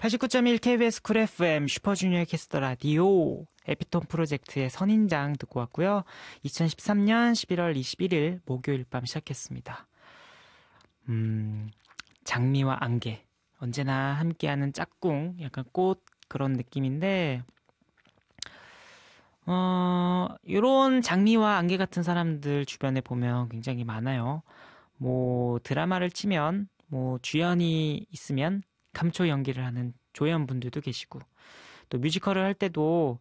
89.1 KBS 쿨 FM 슈퍼주니어 캐스터 라디오 에피톤 프로젝트의 선인장 듣고 왔고요. 2013년 11월 21일 목요일 밤 시작했습니다. 음, 장미와 안개. 언제나 함께하는 짝꿍, 약간 꽃 그런 느낌인데, 어, 요런 장미와 안개 같은 사람들 주변에 보면 굉장히 많아요. 뭐, 드라마를 치면, 뭐, 주연이 있으면, 감초 연기를 하는 조연분들도 계시고 또 뮤지컬을 할 때도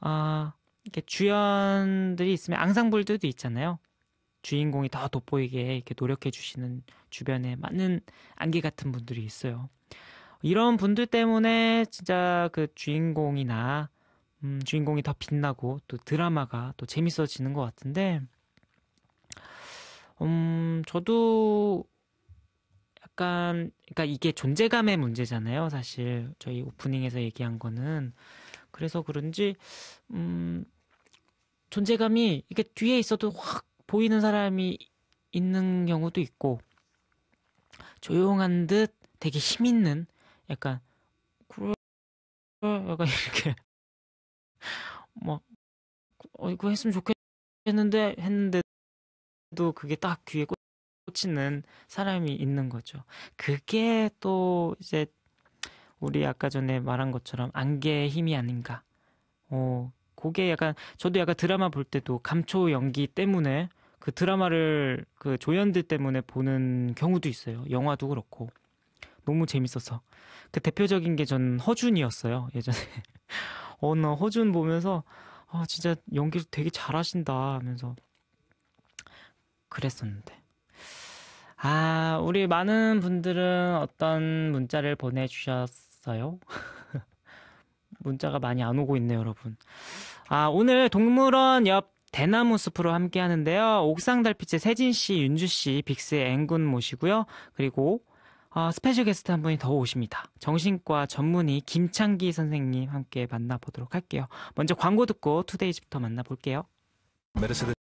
아 이렇게 주연들이 있으면 앙상블들도 있잖아요. 주인공이 더 돋보이게 이렇게 노력해 주시는 주변에 많은 안개 같은 분들이 있어요. 이런 분들 때문에 진짜 그 주인공이나 음, 주인공이 더 빛나고 또 드라마가 또 재밌어지는 것 같은데, 음, 저도 약간 그러니까 이게 존재감의 문제잖아요, 사실. 저희 오프닝에서 얘기한 거는 그래서 그런지 음 존재감이 이게 뒤에 있어도 확 보이는 사람이 있는 경우도 있고 조용한 듯 되게 힘 있는 약간 그럴 약간 이렇게 뭐 어, 이거 했으면 좋겠는데 했는데도 그게 딱 귀에 꽂 꽂히는 사람이 있는 거죠. 그게 또 이제 우리 아까 전에 말한 것처럼 안개의 힘이 아닌가. 어, 그게 약간 저도 약간 드라마 볼 때도 감초 연기 때문에 그 드라마를 그 조연들 때문에 보는 경우도 있어요. 영화도 그렇고. 너무 재밌어서. 그 대표적인 게 전 허준이었어요. 예전에. 어, 나 허준 보면서 아, 진짜 연기를 되게 잘하신다 하면서 그랬었는데. 아, 우리 많은 분들은 어떤 문자를 보내주셨어요? 문자가 많이 안 오고 있네요, 여러분. 아, 오늘 동물원 옆 대나무 숲으로 함께 하는데요. 옥상 달빛의 세진 씨, 윤주 씨, 빅스의 앵군 모시고요. 그리고 어, 스페셜 게스트 한 분이 더 오십니다. 정신과 전문의 김창기 선생님 함께 만나보도록 할게요. 먼저 광고 듣고 투데이즈부터 만나볼게요. 메르세데.